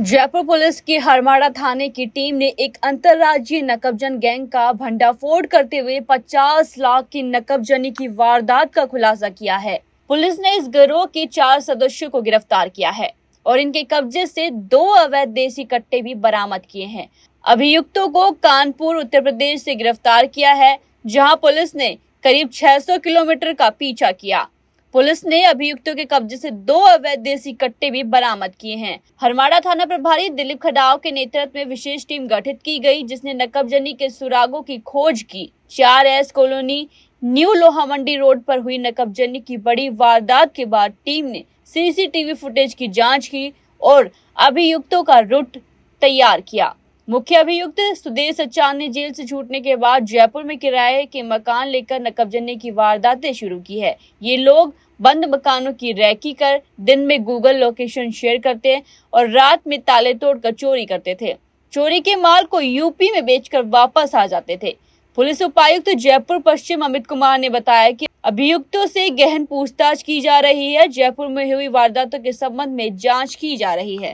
Jaipur police की हरमाड़ा थाने की team ने एक अंतर्राज्यीय नकबजन गैंग का भंडाफोड़ करते हुए 50 लाख की नकबजनी की वारदात का खुलासा किया है पुलिस ने इस गिरोह के चार सदस्यों को गिरफ्तार किया है और इनके कब्जे से दो अवैध देसी कट्टे भी बरामद किए हैं अभियुक्तों को कानपुर उत्तर प्रदेश से गिरफ्तार किया है जहाँ पुलिस ने करीब 600 किलोमीटर का पीछा किया पुलिस ने अभियुक्तों के कब्जे से दो अवैध देसी कट्टे भी बरामद किए हैं हरमाड़ा थाना प्रभारी दिलीप खडाव के नेतृत्व में विशेष टीम गठित की गई जिसने नकबजनी के सुरागों की खोज की चार S colony new Lohamandi road पर हुई नकबजनी की बड़ी वारदात के बाद टीम ने सीसीटीवी फुटेज की जांच की और अभियुक्तों का रूट तैयार किया मुख्य अभियुक्त सुदेश सच्चान ने जेल से छूटने के बाद जयपुर में किराए के मकान लेकर नकबजने की वारदातें शुरू की है ये लोग बंद मकानों की रैकी कर दिन में गूगल लोकेशन शेयर करते और रात में ताले तोड़कर चोरी करते थे चोरी के माल को यूपी में बेचकर वापस आ जाते थे पुलिस उपायुक्त जयपुर पश्चिम अमित कुमार ने बताया कि अभियुक्तों से गहन पूछताछ की जा रही है जयपुर में हुई वारदातों के संबंध में जांच की जा रही है